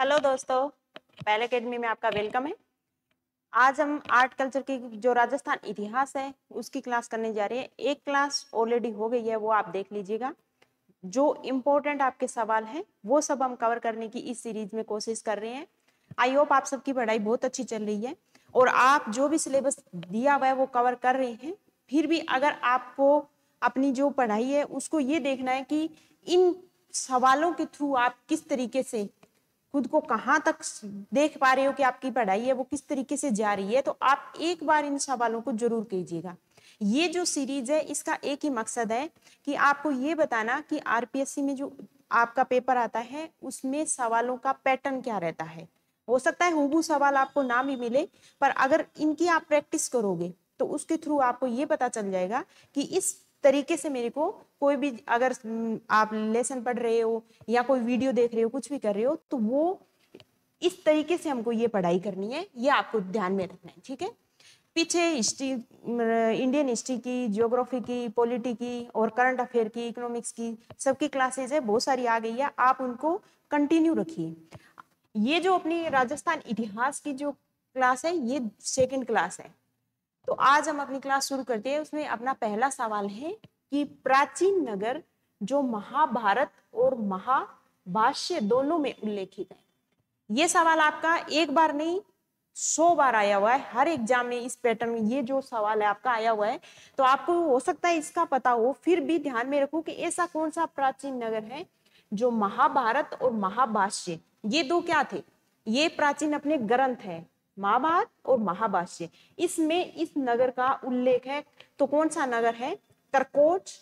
hello दोस्तों पहले academy में आपका वेलकम है आज हम आर्ट कल्चर की जो राजस्थान इतिहास है उसकी क्लास करने जा रहे हैं एक क्लास ऑलरेडी हो गई है वो आप देख लीजिएगा जो इम्पोर्टेंट आपके सवाल हैं वो सब हम कवर करने की इस सीरीज में कोशिश कर रहे हैं आई होप आप सबकी पढ़ाई बहुत अच्छी चल रही है और आप जो भी सिलेबस दिया हुआ है वो कवर कर रहे हैं फिर भी अगर आपको अपनी जो पढ़ाई है उसको ये देखना है कि इन सवालों के थ्रू आप किस तरीके से खुद को कहाँ तक देख पा रहे हो कि आपकी पढ़ाई है वो किस तरीके से जा रही है तो आप एक बार इन सवालों को जरूर कीजिएगा ये जो सीरीज है इसका एक ही मकसद है कि आपको ये बताना कि आरपीएससी में जो आपका पेपर आता है उसमें सवालों का पैटर्न क्या रहता है हो सकता है हुबू सवाल आपको ना भी मिले पर अगर इनकी आप प्रैक्टिस करोगे तो उसके थ्रू आपको ये पता चल जाएगा कि इस तरीके से मेरे को कोई भी अगर हम्म, आप लेसन पढ़ रहे हो या कोई वीडियो देख रहे हो कुछ भी कर रहे हो तो वो इस तरीके से हमको ये पढ़ाई करनी है ये आपको ध्यान में रखना है ठीक है पीछे हिस्ट्री इंडियन हिस्ट्री की ज्योग्राफी की पॉलिटी की और करंट अफेयर की इकोनॉमिक्स की सबकी क्लासेज है बहुत सारी आ गई है आप उनको कंटिन्यू रखिए ये जो अपनी राजस्थान इतिहास की जो क्लास है ये सेकेंड क्लास है तो आज हम अपनी क्लास शुरू करते हैं उसमें अपना पहला सवाल है कि प्राचीन नगर जो महाभारत और महाभाष्य दोनों में उल्लेखित है ये सवाल आपका एक बार नहीं सौ बार आया हुआ है हर एग्जाम में इस पैटर्न में ये जो सवाल है आपका आया हुआ है तो आपको हो सकता है इसका पता हो फिर भी ध्यान में रखो कि ऐसा कौन सा प्राचीन नगर है जो महाभारत और महाभाष्य ये दो क्या थे ये प्राचीन अपने ग्रंथ है महाबाद और महाभाष्य इसमें इस नगर का उल्लेख है तो कौन सा नगर है करकोच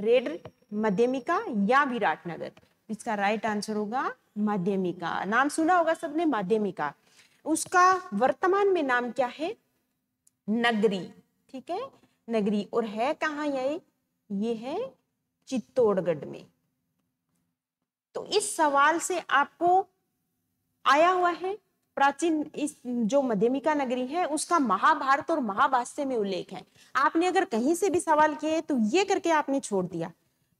रेड मध्यमिका या विराट नगर इसका राइट आंसर होगा माध्यमिका नाम सुना होगा सबने माध्यमिका उसका वर्तमान में नाम क्या है नगरी ठीक है नगरी और है कहाँ ये ये है चित्तौड़गढ़ में तो इस सवाल से आपको आया हुआ है प्राचीन इस जो मध्यमिका नगरी है उसका महाभारत और महाभाष्य में उल्लेख है आपने अगर कहीं से भी सवाल किए तो ये करके आपने छोड़ दिया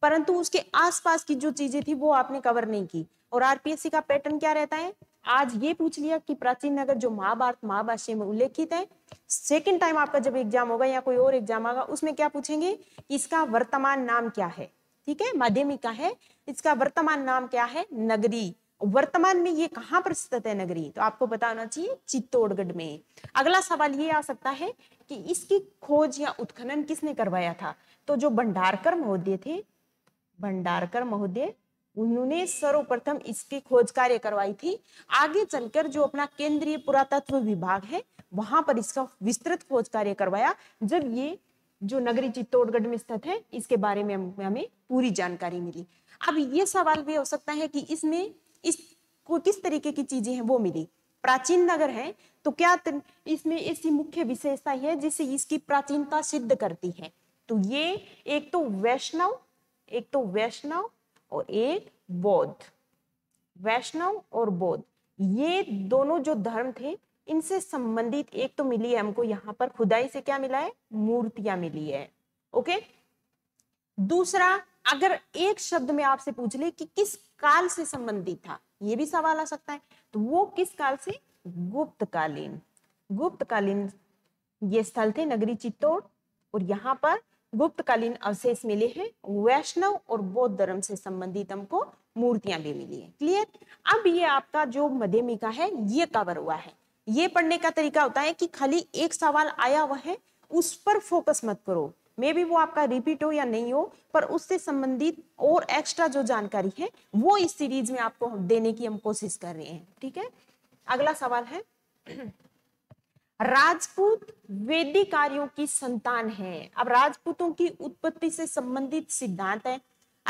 परंतु उसके आसपास की जो चीजें थी वो आपने कवर नहीं की और आरपीएससी का पैटर्न क्या रहता है आज ये पूछ लिया कि प्राचीन नगर जो महाभारत महाभाष्य में उल्लेखित है सेकेंड टाइम आपका जब एग्जाम होगा या कोई और एग्जाम आगा उसमें क्या पूछेंगे इसका वर्तमान नाम क्या है ठीक है माध्यमिका है इसका वर्तमान नाम क्या है नगरी वर्तमान में ये कहाँ पर स्थित है नगरी तो आपको बताना चाहिए चित्तौड़गढ़ में अगला सवाल ये आ सकता है कि इसकी खोज या उत्खनन किसने करवाया था तो जो भंडारकर महोदय थे भंडारकर महोदय उन्होंने सर्वप्रथम इसकी खोज कार्य करवाई थी आगे चलकर जो अपना केंद्रीय पुरातत्व विभाग है वहां पर इसका विस्तृत खोज कार्य करवाया जब ये जो नगरी चित्तौड़गढ़ में स्थित है इसके बारे में हमें पूरी जानकारी मिली अब ये सवाल भी हो सकता है कि इसमें इस किस तरीके की चीजें हैं वो मिली प्राचीन नगर है तो क्या इसमें ऐसी मुख्य विशेषता है जिसे इसकी प्राचीनता सिद्ध करती है तो ये एक तो वैष्णव एक तो वैष्णव और एक बौद्ध वैष्णव और बौद्ध ये दोनों जो धर्म थे इनसे संबंधित एक तो मिली है हमको यहाँ पर खुदाई से क्या मिला है मूर्तियां मिली है ओके दूसरा अगर एक शब्द में आपसे पूछ ले कि किस काल से संबंधित था ये भी सवाल आ सकता है तो वो किस काल से गुप्तकालीन गुप्तकालीन ये स्थल थे नगरी चित्तौड़ और यहाँ पर गुप्तकालीन अवशेष मिले हैं वैष्णव और बौद्ध धर्म से संबंधित हमको मूर्तियां भी मिली है क्लियर अब ये आपका जो मध्यमिका है ये कवर हुआ है ये पढ़ने का तरीका होता है कि खाली एक सवाल आया हुआ है उस पर फोकस मत करो मे भी वो आपका रिपीट हो या नहीं हो पर उससे संबंधित और एक्स्ट्रा जो जानकारी है वो इस सीरीज में आपको देने की हम कोशिश कर रहे हैं ठीक है अगला सवाल है राजपूत वेदी कार्यों की संतान है अब राजपूतों की उत्पत्ति से संबंधित सिद्धांत है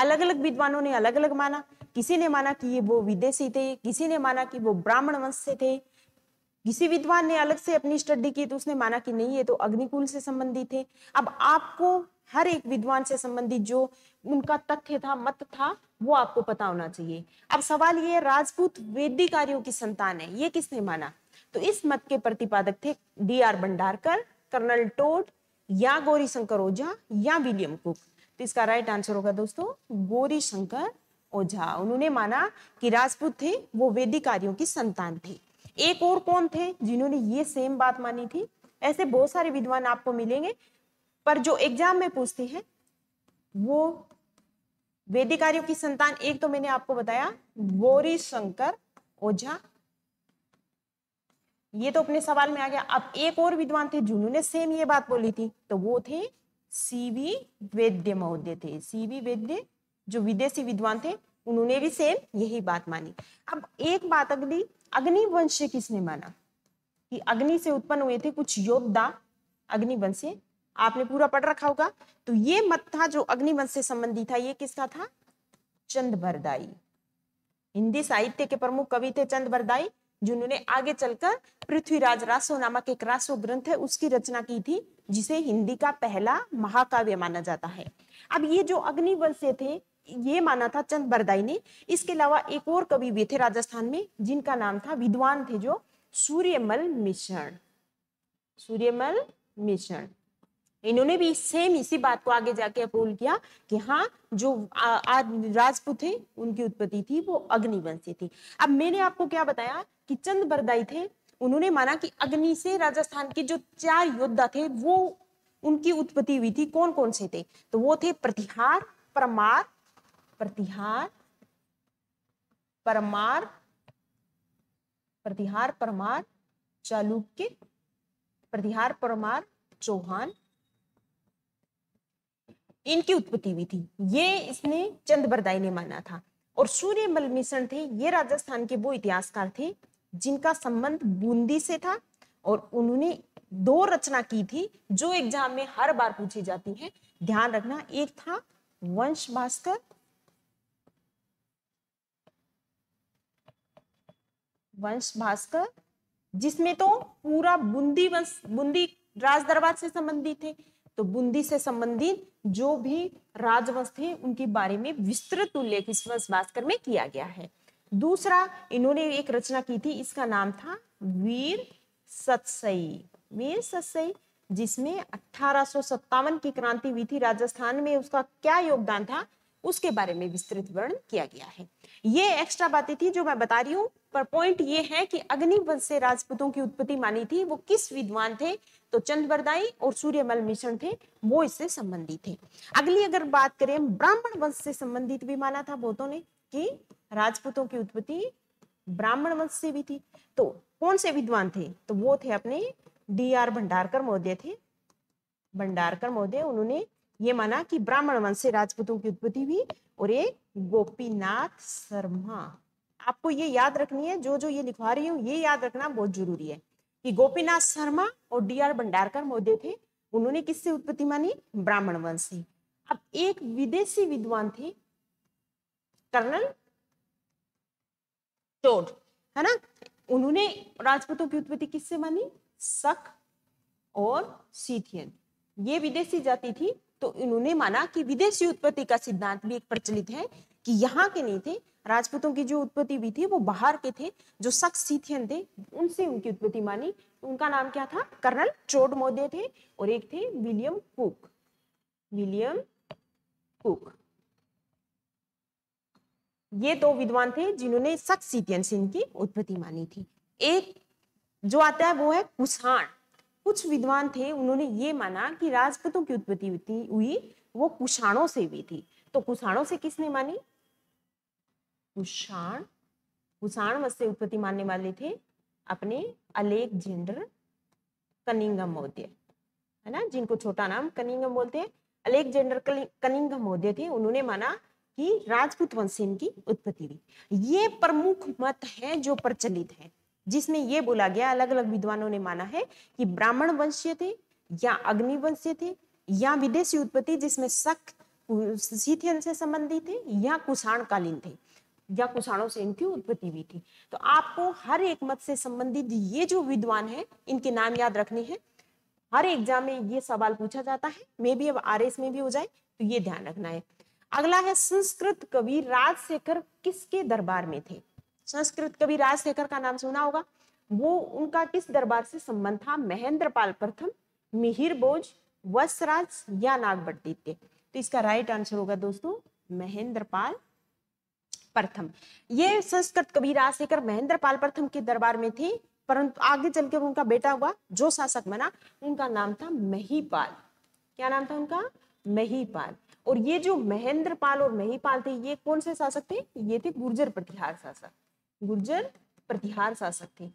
अलग अलग विद्वानों ने अलग अलग माना किसी ने माना कि ये वो विदेशी थे किसी ने माना कि वो ब्राह्मण वंश से थे किसी विद्वान ने अलग से अपनी स्टडी की तो उसने माना कि नहीं ये तो अग्निकुल से संबंधित है अब आपको हर एक विद्वान से संबंधित जो उनका तथ्य था मत था वो आपको पता होना चाहिए अब सवाल ये राजपूत वेदिकारियों की संतान है ये किसने माना तो इस मत के प्रतिपादक थे D R Bhandarkar colonel Tod या गौरी शंकर ओझा या विलियम कुक तो इसका राइट आंसर होगा दोस्तों गौरी शंकर ओझा उन्होंने माना कि राजपूत थे वो वेदिकारियों की संतान थे एक और कौन थे जिन्होंने ये सेम बात मानी थी ऐसे बहुत सारे विद्वान आपको मिलेंगे पर जो एग्जाम में पूछते हैं वो वेदिकारियों की संतान एक तो मैंने आपको बताया गौरी शंकर ओझा ये तो अपने सवाल में आ गया अब एक और विद्वान थे जिन्होंने सेम ये बात बोली थी तो वो थे सीवी वैद्य महोदय थे सीवी वैद्य जो विदेशी विद्वान थे उन्होंने भी सेम यही बात मानी अब एक बात अगली अग्निवंश किसने माना कि अग्नि से उत्पन्न हुए थे कुछ योद्धा अग्निवंश आपने पूरा पढ़ रखा होगा तो ये मत था जो अग्निवंश से संबंधी था ये किसका था चंद भरदाई हिंदी साहित्य के प्रमुख कवि थे चंद भरदाई जिन्होंने आगे चलकर पृथ्वीराज रासो नामक एक रासो ग्रंथ है उसकी रचना की थी जिसे हिंदी का पहला महाकाव्य माना जाता है अब ये जो अग्निवंश थे ये माना था चंद बरदाई ने इसके अलावा एक और कवि भी थे राजस्थान में जिनका नाम था विद्वान थे जो सूर्यमल मिश्रण सूर्यमल मिश्रण इन्होंने भी सेम इसी बात को आगे जाके अप्रूवल किया कि हाँ जो आज राजपूत थे उनकी उत्पत्ति थी वो अग्निवंश थी अब मैंने आपको क्या बताया कि चंद बरदाई थे उन्होंने माना कि अग्नि से राजस्थान के जो चार योद्धा थे वो उनकी उत्पत्ति हुई थी कौन कौन से थे तो वो थे प्रतिहार परमार प्रतिहार परमार प्रतिहार परमार चालुक्य प्रतिहार परमार चौहान इनकी उत्पत्ति हुई थी ये इसने चंद बरदाई ने माना था और सूर्य मलमिश्रण थे ये राजस्थान के वो इतिहासकार थे जिनका संबंध बूंदी से था और उन्होंने दो रचना की थी जो एग्जाम में हर बार पूछी जाती है ध्यान रखना एक था वंश भास्कर वंश भास्कर जिसमें तो पूरा बुंदी वंश बुंदी राज दरबार से संबंधित थे तो बुंदी से संबंधित जो भी राजवंश थे उनके बारे में विस्तृत उल्लेख इस वंश भास्कर में किया गया है दूसरा इन्होंने एक रचना की थी इसका नाम था वीर सतसई वीर सतसई जिसमें अठारह की क्रांति हुई थी राजस्थान में उसका क्या योगदान था उसके बारे में विस्तृत वर्णन किया गया है ये एक्स्ट्रा बातें थी जो मैं बता रही हूँ पर पॉइंट ये है कि अग्निवंश से राजपूतों की उत्पत्ति मानी थी वो किस विद्वान थे तो चंद्रवरदाई और सूर्यमल मिश्रण थे वो इससे संबंधित थे अगली अगर बात करें ब्राह्मण वंश से संबंधित भी माना था बहुतों ने कि राजपूतों की उत्पत्ति ब्राह्मण वंश से भी थी तो कौन से विद्वान थे तो वो थे अपने डी आर भंडारकर महोदय थे भंडारकर महोदय उन्होंने ये माना कि ब्राह्मण वंश से राजपूतों की उत्पत्ति हुई और एक गोपीनाथ शर्मा आपको ये याद रखनी है जो जो ये लिखवा रही हूँ ये याद रखना बहुत जरूरी है कि गोपीनाथ शर्मा और डी आर भंडारकर महोदय थे उन्होंने किससे उत्पत्ति मानी ब्राह्मण वंश से अब एक विदेशी विद्वान थे कर्नल टोड है ना उन्होंने राजपूतों की उत्पत्ति किससे मानी सख और सीथियन ये विदेशी जाति थी तो इन्होंने माना कि विदेशी उत्पत्ति का सिद्धांत भी एक प्रचलित है कि यहाँ के नहीं थे राजपूतों की जो उत्पत्ति भी थी वो बाहर के थे जो सख्त सीथियन थे उनसे उनकी उत्पत्ति मानी उनका नाम क्या था कर्नल चोट मोदे थे और एक थे विलियम कुक विलियम कुक ये दो विद्वान थे जिन्होंने सख्त सीतियन से इनकी उत्पत्ति मानी थी एक जो आता है वो है कुषाण कुछ विद्वान थे उन्होंने ये माना कि राजपूतों की उत्पत्ति हुई वो कुषाणों से हुई थी तो कुषाणों से किसने मानी कुषाण कुषाण मत से उत्पत्ति मानने वाले थे अपने अलेक्जेंडर कनिंगम मौर्य है ना जिनको छोटा नाम कनिंगम बोलते हैं अलेक्जेंडर कनिंगम मौर्य थे उन्होंने माना कि राजपूत वंश इनकी उत्पत्ति हुई ये प्रमुख मत है जो प्रचलित है जिसमें ये बोला गया अलग अलग विद्वानों ने माना है कि ब्राह्मण वंशीय थे या अग्निवंशीय थे या विदेशी उत्पत्ति जिसमें शक से संबंधित थे या कुषाण कालीन थे या कुषाणों से इनकी उत्पत्ति हुई थी तो आपको हर एक मत से संबंधित ये जो विद्वान है इनके नाम याद रखने हैं हर एग्जाम में ये सवाल पूछा जाता है मे भी अब आर में भी हो जाए तो ये ध्यान रखना है अगला है संस्कृत कवि राजशेखर किसके दरबार में थे संस्कृत कवि राजशेखर का नाम सुना होगा वो उनका किस दरबार से संबंध था महेंद्र पाल प्रथम मिहिर बोझ वसराज या नागभट्टित्य तो इसका राइट आंसर होगा दोस्तों महेंद्र पाल प्रथम ये संस्कृत कवि राजशेखर महेंद्र पाल प्रथम के दरबार में थी परंतु आगे चलकर उनका बेटा हुआ जो शासक बना उनका नाम था महीपाल क्या नाम था उनका महीपाल और ये जो महेंद्र पाल और महीपाल थे ये कौन से शासक थे ये थे गुर्जर प्रतिहार शासक गुर्जर प्रतिहार शासक थे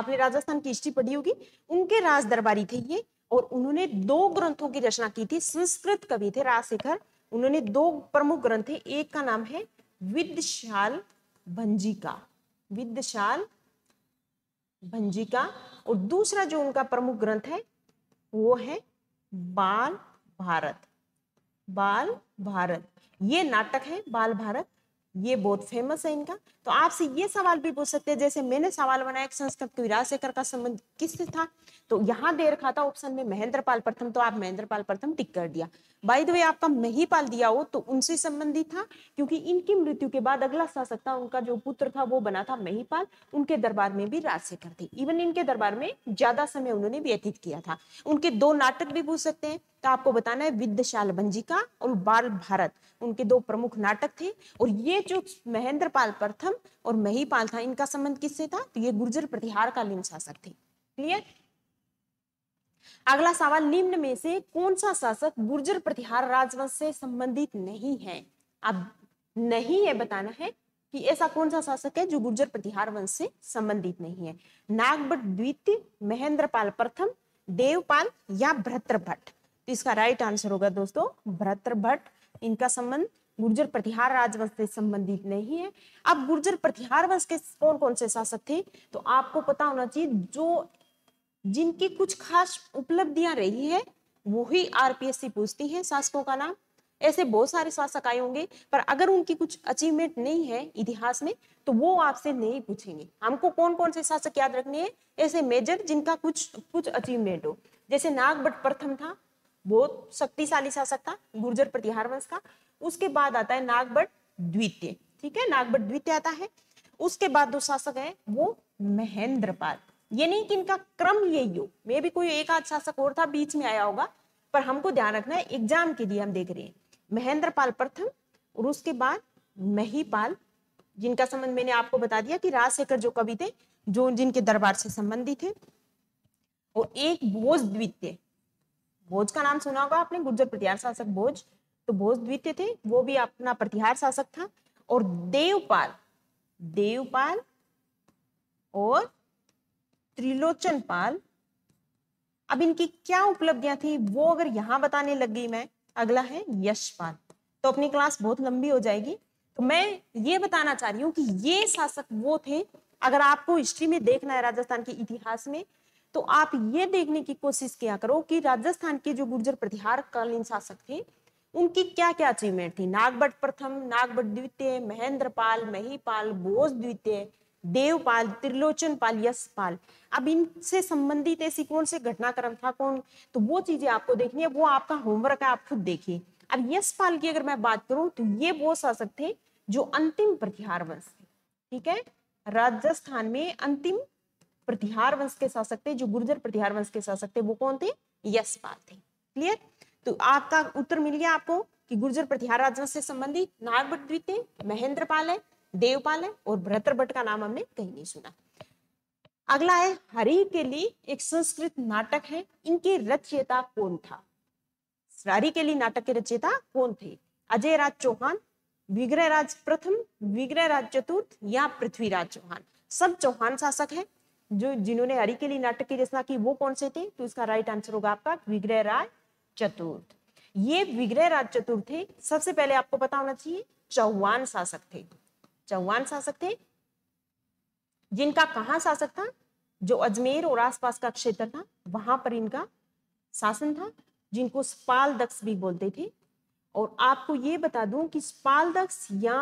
आपने राजस्थान की हिस्ट्री पढ़ी होगी उनके राज दरबारी थे ये और उन्होंने दो ग्रंथों की रचना की थी संस्कृत कवि थे राजशेखर उन्होंने दो प्रमुख ग्रंथ थे एक का नाम है विदशाल भंजिका विदशाल भंजिका और दूसरा जो उनका प्रमुख ग्रंथ है वो है बाल भारत बाल भारत ये नाटक है बाल भारत ये बहुत फेमस है इनका तो आपसे ये सवाल भी पूछ सकते हैं जैसे मैंने सवाल बनाया कि संस्कृत विराज शेखर का संबंध किससे था तो यहाँ दे रखा था ऑप्शन में महेंद्रपाल प्रथम तो आप महेंद्रपाल पाल प्रथम टिक कर दिया बाई दो आपका महीपाल दिया हो तो उनसे संबंधित था क्योंकि इनकी मृत्यु के बाद अगला शासक था उनका जो पुत्र था वो बना था महीपाल उनके दरबार में भी राजशेखर थे इवन इनके दरबार में ज्यादा समय उन्होंने व्यतीत किया था उनके दो नाटक भी पूछ सकते हैं तो आपको बताना है विद्यशाल भंजिका और बाल भारत उनके दो प्रमुख नाटक थे और ये जो महेंद्र पाल प्रथम और महीपाल था इनका संबंध किससे था तो ये गुर्जर प्रतिहार प्रतिहारकालीन शासक थे क्लियर अगला सवाल निम्न में से कौन सा शासक गुर्जर प्रतिहार राजवंश से संबंधित नहीं है अब नहीं है बताना है कि ऐसा कौन सा शासक है जो गुर्जर प्रतिहार वंश से संबंधित नहीं है नागभ द्वितीय महेंद्रपाल प्रथम देवपाल या भ्रतृभट्ट तो इसका राइट आंसर होगा दोस्तों भरतर भट्ट इनका संबंध गुर्जर प्रतिहार राजवंश से संबंधित नहीं है अब गुर्जर प्रतिहार वंश के कौन कौन से शासक थे तो आपको पता होना चाहिए जो जिनकी कुछ खास उपलब्धियां रही है वो ही आरपीएससी पूछती है शासकों का नाम ऐसे बहुत सारे शासक आए होंगे पर अगर उनकी कुछ अचीवमेंट नहीं है इतिहास में तो वो आपसे नहीं पूछेंगे हमको कौन कौन से शासक याद रखने हैं ऐसे मेजर जिनका कुछ कुछ अचीवमेंट हो जैसे नागभ प्रथम था बहुत शक्तिशाली शासक था गुर्जर प्रतिहार वंश का उसके बाद आता है नागभट द्वितीय ठीक है नागभट द्वितीय आता है उसके बाद जो शासक है वो महेंद्रपाल ये नहीं कि इनका क्रम ये यू मे भी कोई एक आध शासक और था बीच में आया होगा पर हमको ध्यान रखना है एग्जाम के लिए हम देख रहे हैं महेंद्रपाल प्रथम और उसके बाद महीपाल जिनका संबंध मैंने आपको बता दिया कि राजशेखर जो कवि थे जो जिनके दरबार से संबंधित थे और एक बोझ द्वितीय भोज का नाम सुना होगा आपने गुर्जर प्रतिहार शासक भोज तो भोज द्वितीय थे वो भी अपना प्रतिहार शासक था और देवपाल देवपाल और त्रिलोचन पाल अब इनकी क्या उपलब्धियां थी वो अगर यहां बताने लग गई मैं अगला है यशपाल तो अपनी क्लास बहुत लंबी हो जाएगी तो मैं ये बताना चाह रही हूँ कि ये शासक वो थे अगर आपको हिस्ट्री में देखना है राजस्थान के इतिहास में तो आप ये देखने की कोशिश किया करो कि राजस्थान के जो गुर्जर प्रतिहार कालीन शासक थे उनकी क्या क्या अचीवमेंट थी नागभट प्रथम नागभट द्वितीय महेंद्रपाल महीपाल बोस द्वितीय देवपाल त्रिलोचन पाल यशपाल अब इनसे संबंधित ऐसी कौन से घटनाक्रम था कौन तो वो चीजें आपको देखनी है वो आपका होमवर्क है आप खुद देखिए अब यशपाल की अगर मैं बात करूं तो ये वो शासक थे जो अंतिम प्रतिहार वंश थे ठीक है राजस्थान में अंतिम प्रतिहार वंश के शासक थे जो गुर्जर प्रतिहार वंश के शासक थे वो कौन थे यशपाल थे क्लियर तो आपका उत्तर मिल गया आपको कि गुर्जर प्रतिहार राजवंश से संबंधित नागभट द्वितीय महेंद्र पाल है देवपाल है और भ्रतर भट्ट का नाम हमने कहीं नहीं सुना अगला है हरि के लिए एक संस्कृत नाटक है इनके रचयिता कौन था हरि के लिए नाटक के रचयिता कौन थे अजय राज चौहान विग्रहराज प्रथम विग्रहराज चतुर्थ या पृथ्वीराज चौहान सब चौहान शासक है जो जिन्होंने अरिकेली नाटक की रचना की वो कौन से थे तो इसका राइट आंसर होगा आपका विग्रह राज चतुर्थ ये विग्रह राज चतुर्थ थे सबसे पहले आपको पता होना चाहिए चौहान शासक थे चौहान शासक थे जिनका कहा शासक था जो अजमेर और आसपास का क्षेत्र था वहां पर इनका शासन था जिनको स्पाल दक्ष भी बोलते थे और आपको ये बता दूं कि स्पाल दक्ष या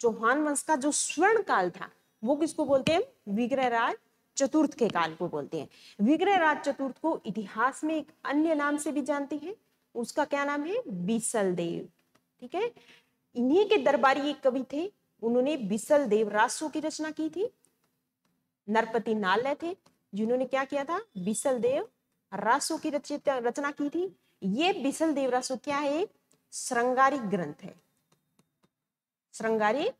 चौहान वंश का जो स्वर्ण काल था वो किसको बोलते हैं विग्रहराज चतुर्थ के काल को बोलते हैं विग्रह राज चतुर्थ को इतिहास में एक अन्य नाम से भी जानते हैं उसका क्या नाम है बिसल देव ठीक है इन्हीं के दरबारी एक कवि थे उन्होंने बिसल देव रासो की रचना की थी नरपति नालय थे जिन्होंने क्या किया था बिसल देव रासो की रचना की थी ये बिसल देव रासो क्या है श्रृंगारिक ग्रंथ है श्रृंगारिक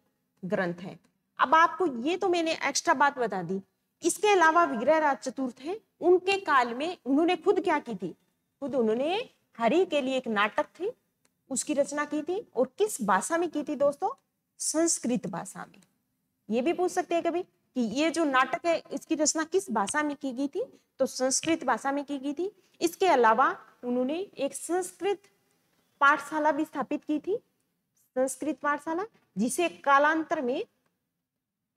ग्रंथ है अब आपको ये तो मैंने एक्स्ट्रा बात बता दी इसके अलावा विग्रह राज चतुर्थ है उनके काल में उन्होंने खुद क्या की थी खुद उन्होंने हरि के लिए एक नाटक थी उसकी रचना की थी और किस भाषा में की थी दोस्तों संस्कृत भाषा में ये भी पूछ सकते हैं कभी कि ये जो नाटक है इसकी रचना किस भाषा में की गई थी तो संस्कृत भाषा में की गई थी इसके अलावा उन्होंने एक संस्कृत पाठशाला भी स्थापित की थी संस्कृत पाठशाला जिसे कालांतर में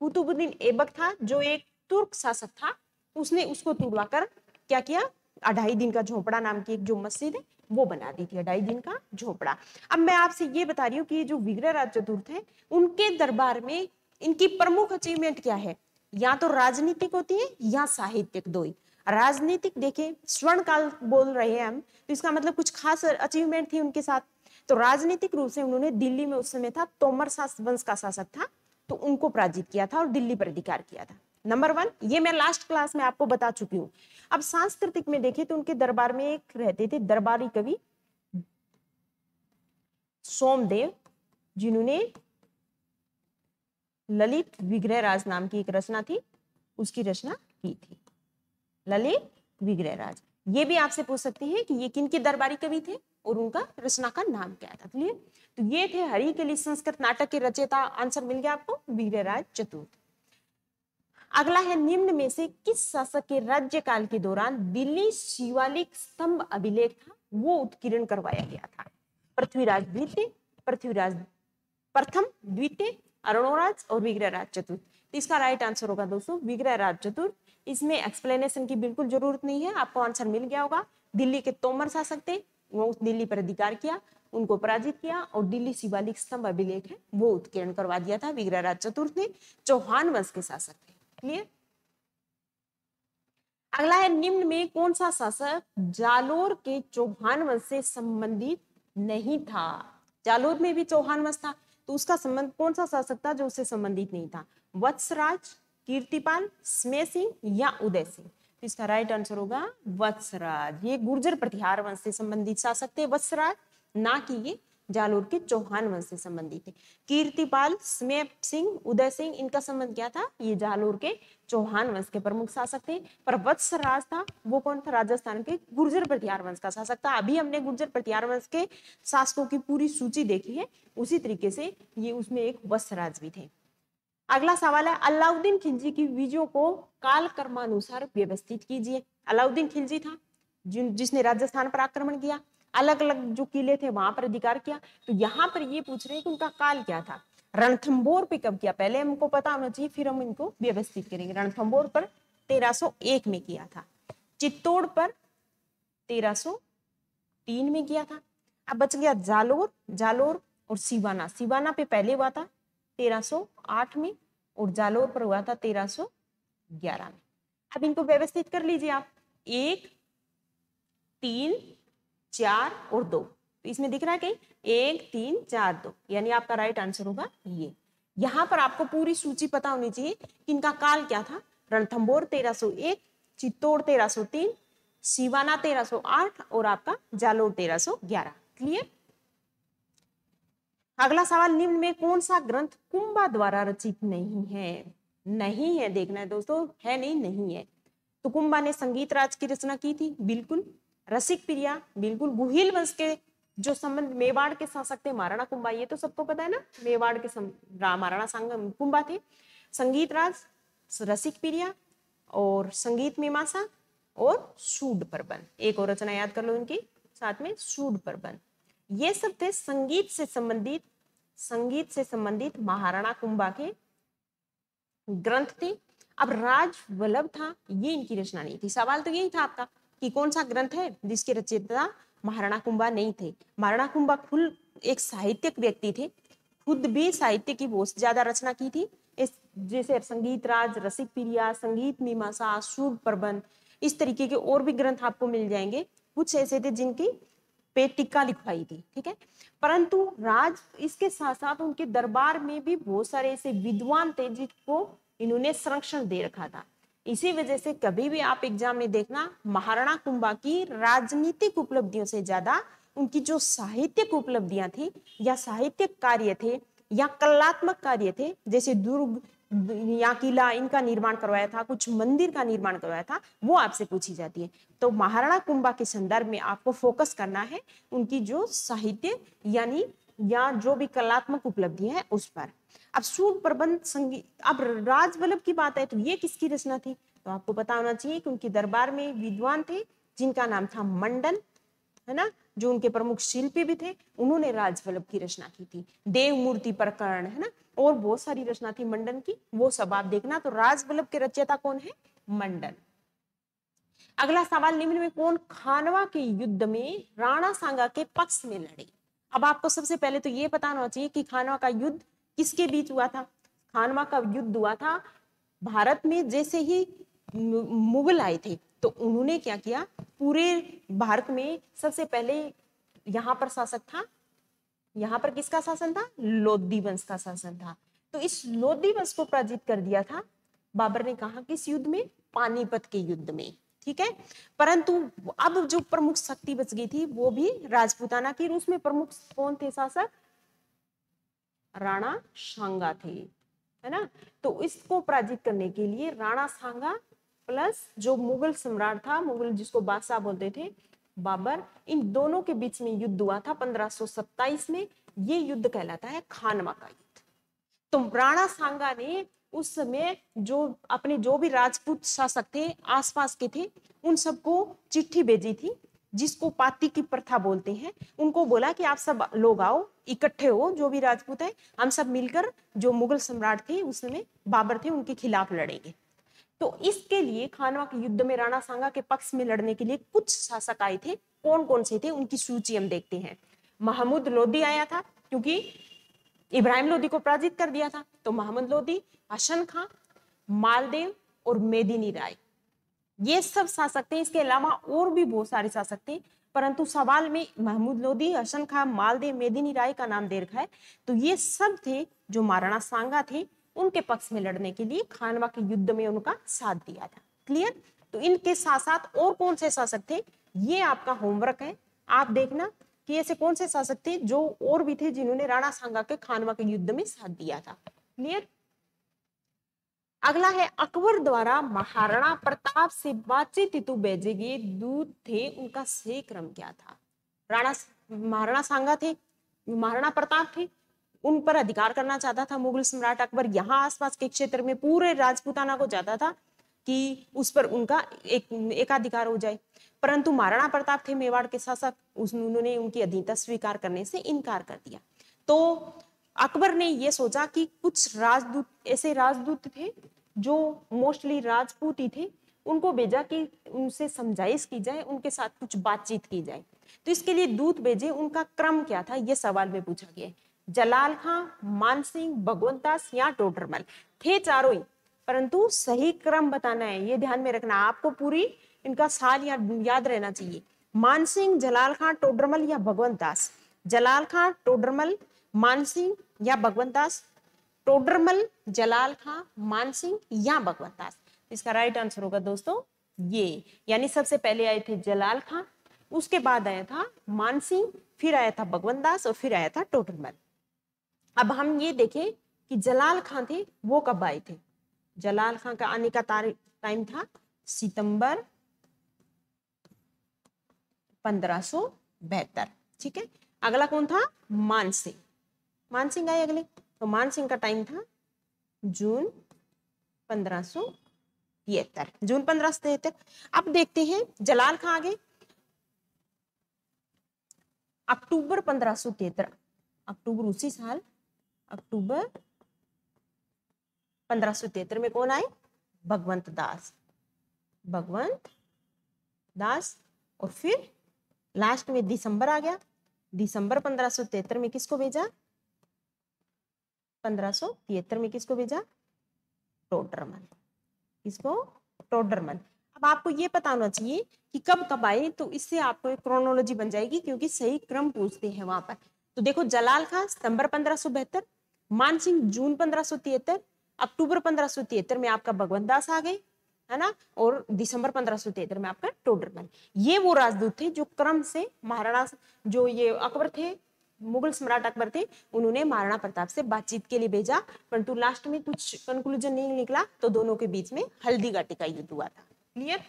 कुतुबुद्दीन ऐबक था जो एक तुर्क शासक था उसने उसको तुड़वाकर क्या किया अढ़ाई दिन का झोपड़ा नाम की एक जो मस्जिद है वो बना दी थी अढ़ाई दिन का झोपड़ा अब मैं आपसे ये बता रही हूँ कि जो विग्रह राज चतुर्थ है उनके दरबार में इनकी प्रमुख अचीवमेंट क्या है या तो राजनीतिक होती है या साहित्यिक दो राजनीतिक देखे स्वर्ण काल बोल रहे हैं हम तो इसका मतलब कुछ खास अचीवमेंट थी उनके साथ तो राजनीतिक रूप से उन्होंने दिल्ली में उस समय था तोमर वंश का शासक था तो उनको पराजित किया था और दिल्ली पर अधिकार किया था नंबर वन ये मैं लास्ट क्लास में आपको बता चुकी हूँ अब सांस्कृतिक में देखे तो उनके दरबार में एक रहते थे दरबारी कवि सोमदेव जिन्होंने ललित विग्रह राज नाम की एक रचना थी उसकी रचना की थी ललित विग्रह राज ये भी आपसे पूछ सकते हैं कि ये किन के दरबारी कवि थे और उनका रचना का नाम क्या था तो ये तो ये थे हरि के लिए संस्कृत नाटक के रचयिता आंसर मिल गया आपको विग्रहराज चतुर्थ अगला है निम्न में से किस शासक के राज्यकाल के दौरान दिल्ली शिवालिक स्तंभ अभिलेख था वो उत्कीर्ण करवाया गया था पृथ्वीराज द्वितीय पृथ्वीराज प्रथम द्वितीय अरुणोराज और विग्रहराज चतुर्थ तो इसका राइट आंसर होगा दोस्तों विग्रहराज चतुर्थ इसमें एक्सप्लेनेशन की बिल्कुल जरूरत नहीं है आपको आंसर मिल गया होगा दिल्ली के तोमर शासक थे वो दिल्ली पर अधिकार किया उनको पराजित किया और दिल्ली शिवालिक स्तंभ अभिलेख है वो उत्कीर्ण करवा दिया था विग्रहराज चतुर्थ ने चौहान वंश के शासक थे क्लियर अगला है निम्न में कौन सा शासक जालोर के चौहान वंश से संबंधित नहीं था जालोर में भी चौहान वंश था तो उसका संबंध कौन सा शासक था जो उससे संबंधित नहीं था वत्सराज कीर्तिपाल स्मे सिंह या उदय सिंह तो इसका राइट आंसर होगा वत्सराज ये गुर्जर प्रतिहार वंश से संबंधित शासक थे वत्सराज ना कि ये जालोर के चौहान वंश से संबंधित थे कीर्तिपाल स्मेप सिंह उदय सिंह इनका संबंध क्या था ये जालोर के चौहान वंश के प्रमुख शासक थे पर वत्स राज था वो कौन था राजस्थान के गुर्जर प्रतिहार वंश का शासक था अभी हमने गुर्जर प्रतिहार वंश के शासकों की पूरी सूची देखी है उसी तरीके से ये उसमें एक वत्स राज भी थे अगला सवाल है अलाउद्दीन खिलजी की विजयों को काल कर्मानुसार व्यवस्थित कीजिए अलाउद्दीन खिलजी था जिन जिसने राजस्थान पर आक्रमण किया अलग अलग जो किले थे वहां पर अधिकार किया तो यहाँ पर ये पूछ रहे हैं कि उनका काल क्या था रणथम्बोर पे कब किया पहले हमको पता होना चाहिए फिर हम इनको व्यवस्थित करेंगे रणथम्बोर पर 1301 में किया था चित्तौड़ पर 1303 में किया था अब बच गया जालोर जालोर और सिवाना सिवाना पे पहले हुआ था 1308 में और जालोर पर हुआ था 1311 में अब इनको व्यवस्थित कर लीजिए आप एक तीन चार और दो तो इसमें दिख रहा है कहीं एक तीन चार दो यानी आपका राइट आंसर होगा ये यहाँ पर आपको पूरी सूची पता होनी चाहिए कि इनका काल क्या था रणथम्बोर तेरह सो एक चित्तौड़ तेरह सौ तीन शिवाना तेरह सो आठ और आपका जालोर तेरह सो ग्यारह क्लियर अगला सवाल निम्न में कौन सा ग्रंथ कुंभा द्वारा रचित नहीं है नहीं है देखना है दोस्तों है नहीं नहीं है तो कुंभा ने संगीत राज की रचना की थी बिल्कुल रसिक प्रिया बिल्कुल गुहिल वंश के जो संबंध मेवाड़ के शासक थे महाराणा कुंभा ये तो सबको पता है ना मेवाड़ के महाराणा संग कुंभा थे संगीत राज रसिक प्रिया और संगीत मीमांसा और सूड परबन एक और रचना याद कर लो उनकी साथ में सूड परबन ये सब थे संगीत से संबंधित संगीत से संबंधित महाराणा कुंभा के ग्रंथ थे अब राज वल्लभ था ये इनकी रचना नहीं थी सवाल तो यही था आपका कि कौन सा ग्रंथ है जिसके रचयिता महाराणा कुंभा नहीं थे महाराणा कुंभा खुद एक साहित्यिक व्यक्ति थे खुद भी साहित्य की बहुत ज्यादा रचना की थी इस जैसे संगीत राज रसिक प्रिया संगीत मीमांसा शुभ प्रबंध इस तरीके के और भी ग्रंथ आपको मिल जाएंगे कुछ ऐसे थे जिनकी पे टिक्का लिखवाई थी ठीक है परंतु राज इसके साथ साथ उनके दरबार में भी बहुत सारे ऐसे विद्वान थे जिनको इन्होंने संरक्षण दे रखा था इसी वजह से कभी भी आप एग्जाम में देखना महाराणा कुंभा की राजनीतिक उपलब्धियों से ज्यादा उनकी जो साहित्यिक उपलब्धियां थी या साहित्यिक कार्य थे या कलात्मक कार्य थे जैसे दुर्ग या किला इनका निर्माण करवाया था कुछ मंदिर का निर्माण करवाया था वो आपसे पूछी जाती है तो महाराणा कुंभा के संदर्भ में आपको फोकस करना है उनकी जो साहित्य यानी या जो भी कलात्मक उपलब्धि है उस पर अब सूद प्रबंध संगीत अब राज की बात है तो ये किसकी रचना थी तो आपको पता होना चाहिए कि उनके दरबार में विद्वान थे जिनका नाम था मंडन है ना जो उनके प्रमुख शिल्पी भी थे उन्होंने राजवल्लभ की रचना की थी देव मूर्ति प्रकरण है ना और बहुत सारी रचना थी मंडन की वो सब आप देखना तो राजवल्लभ के रचयिता कौन है मंडन अगला सवाल निम्न में कौन खानवा के युद्ध में राणा सांगा के पक्ष में लड़े अब आपको सबसे पहले तो ये पता होना चाहिए कि खानवा का युद्ध किसके बीच हुआ था खानवा का युद्ध हुआ था भारत में जैसे ही मुगल आए थे तो उन्होंने क्या किया पूरे भारत में सबसे पहले यहाँ पर शासक था यहाँ पर किसका शासन था लोधी वंश का शासन था तो इस लोधी वंश को पराजित कर दिया था बाबर ने कहा किस युद्ध में पानीपत के युद्ध में ठीक है परंतु अब जो प्रमुख शक्ति बच गई थी वो भी राजपूताना की रूस में प्रमुख कौन थे शासक राणा सांगा थे है ना तो इसको पराजित करने के लिए राणा सांगा प्लस जो मुगल सम्राट था मुगल जिसको बादशाह बोलते थे बाबर इन दोनों के बीच में युद्ध हुआ था 1527 में ये युद्ध कहलाता है खानवा का युद्ध तो राणा सांगा ने उस समय जो अपने जो भी राजपूत शासक थे आसपास के थे उन सबको चिट्ठी भेजी थी जिसको पाती की प्रथा बोलते हैं उनको बोला कि आप सब लोग आओ इकट्ठे हो जो भी राजपूत है हम सब मिलकर जो मुगल सम्राट थे उस समय बाबर थे उनके खिलाफ लड़ेंगे तो इसके लिए खानवा के युद्ध में राणा सांगा के पक्ष में लड़ने के लिए कुछ शासक आए थे कौन कौन से थे उनकी सूची हम देखते हैं महमूद लोधी आया था क्योंकि इब्राहिम लोधी को पराजित कर दिया था तो महमूद लोधी हसन खान मालदेव और मेदिनी राय ये सब सा सकते हैं इसके अलावा और भी बहुत सारे सा सकते हैं परंतु सवाल में महमूद लोधी हसन खा मालदेव मेदिनी राय का नाम दे रखा है तो ये सब थे जो महाराणा सांगा थे उनके पक्ष में लड़ने के लिए खानवा के युद्ध में उनका साथ दिया था क्लियर तो इनके साथ साथ और कौन से शासक थे ये आपका होमवर्क है आप देखना कि ऐसे कौन से शासक थे जो और भी थे जिन्होंने राणा सांगा के खानवा के युद्ध में साथ दिया था क्लियर अगला है अकबर द्वारा महाराणा प्रताप से बातचीत हेतु बेजे गए दूत थे उनका सही क्रम क्या था राणा महाराणा सांगा थे महाराणा प्रताप थे उन पर अधिकार करना चाहता था मुगल सम्राट अकबर यहाँ आसपास के क्षेत्र में पूरे राजपूताना को चाहता था कि उस पर उनका एक एकाधिकार हो जाए परंतु महाराणा प्रताप थे मेवाड़ के शासक उन्होंने उनकी अधीनता स्वीकार करने से इनकार कर दिया तो अकबर ने यह सोचा कि कुछ राजदूत ऐसे राजदूत थे जो मोस्टली राजपूती थे उनको भेजा कि उनसे समझाइश की जाए उनके साथ कुछ बातचीत की जाए तो इसके लिए दूत भेजे उनका क्रम क्या था यह सवाल में पूछा गया जलाल खां मान सिंह भगवंत दास या टोटरमल थे चारों ही परंतु सही क्रम बताना है ये ध्यान में रखना आपको पूरी इनका साल या, याद रहना चाहिए मान सिंह जलाल खां टोडरमल या भगवंत दास जलाल खां टोडरमल मान सिंह या भगवंत दास टोडरमल जलाल खां मानसिंह या भगवत दास तो इसका राइट आंसर होगा दोस्तों ये यानी सबसे पहले आए थे जलाल खां उसके बाद आया था मानसिंह फिर आया था भगवंत दास और फिर आया था टोडरमल अब हम ये देखें कि जलाल खां थे वो कब आए थे जलाल खां का आने का टाइम था सितंबर पंद्रह ठीक है अगला कौन था मानसिंह मानसिंह आए अगले तो सिंह का टाइम था जून पंद्रह सो तिहत्तर जून पंद्रह सो तिहत्तर अब देखते हैं जलाल खां आगे अक्टूबर पंद्रह सो अक्टूबर उसी साल अक्टूबर पंद्रह सो में कौन आए भगवंत दास भगवंत दास और फिर लास्ट में दिसंबर आ गया दिसंबर पंद्रह सो में किसको भेजा पंद्रह में किसको भेजा टोडरमन किसको टोडरमन अब आपको ये पता होना चाहिए कि कब कब आए तो इससे आपको एक क्रोनोलॉजी बन जाएगी क्योंकि सही क्रम पूछते हैं वहां पर तो देखो जलाल खान सितंबर पंद्रह मान सिंह जून पंद्रह अक्टूबर पंद्रह में आपका भगवंत दास आ गए है ना और दिसंबर पंद्रह में आपका टोडरमन ये वो राजदूत थे जो क्रम से महाराणा जो ये अकबर थे मुगल सम्राट अकबर थे उन्होंने महाराणा प्रताप से बातचीत के लिए भेजा परंतु लास्ट में कुछ कंक्लूजन नहीं निकला तो दोनों के बीच में हल्दी घाटी का युद्ध हुआ था क्लियर